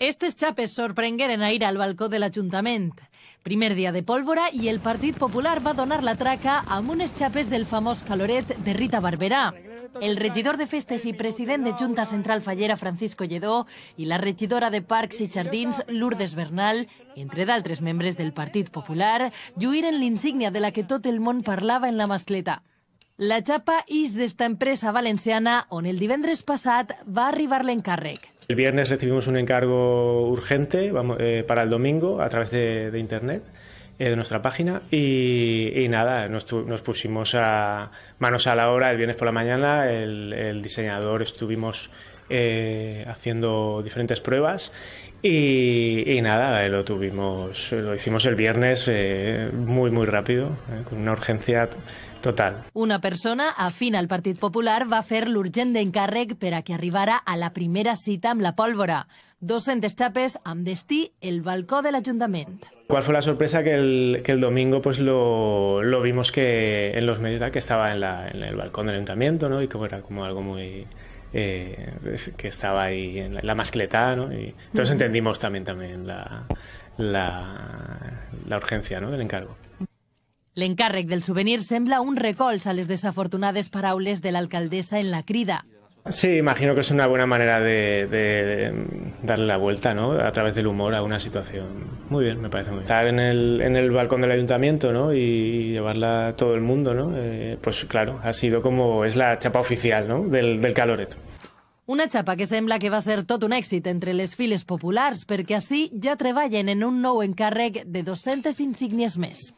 Estes xapes sorprengueren a ir al balcó de l'Ajuntament. Primer dia de pólvora i el Partit Popular va donar la traca amb unes xapes del famós caloret de Rita Barberà. El regidor de Festes i president de Junta Central Fallera, Francisco Lledó, i la regidora de Parcs i Jardins, Lourdes Bernal, entre d'altres membres del Partit Popular, lluïren l'insígnia de la que tot el món parlava en la mascleta. La chapa is de esta empresa valenciana on el divendres passat va arribar l'encàrrec. El viernes recibimos un encargo urgente eh, para el domingo a través de, internet, eh, de nuestra página, y, nada, nos, pusimos a manos a la obra el viernes por la mañana, el, el diseñador estuvimos eh, haciendo diferentes pruebas y, nada, lo tuvimos, lo hicimos el viernes eh, muy, muy rápido, eh, con una urgencia total. Una persona afina al Partido Popular va a hacer l'urgent d'encàrrec per para que arribara a la primera cita amb la pólvora. 200 chapes amb destí el balcón del ayuntamiento. ¿Cuál fue la sorpresa? Que el, domingo pues lo, vimos que en los medios que estaba en, el balcón del ayuntamiento y que era como algo muy, eh, que estaba ahí en la, mascleta Y entonces entendimos también, también la, la, la encargo. El encargo del souvenir sembla un recolz a les desafortunades paraules de la alcaldesa en la crida. Sí, imagino que es una buena manera de, de, darle la vuelta, ¿no? A través del humor a una situación. Muy bien, me parece muy bien. Estar en el, balcón del ayuntamiento, ¿no? Y llevarla a todo el mundo, ¿no? Eh, pues claro, ha sido como, es la chapa oficial, ¿no? Del, caloret. Una chapa que sembla que va a ser todo un éxito entre los files populares, que así ya treballen en un nou encarreg de 200 insignias mes.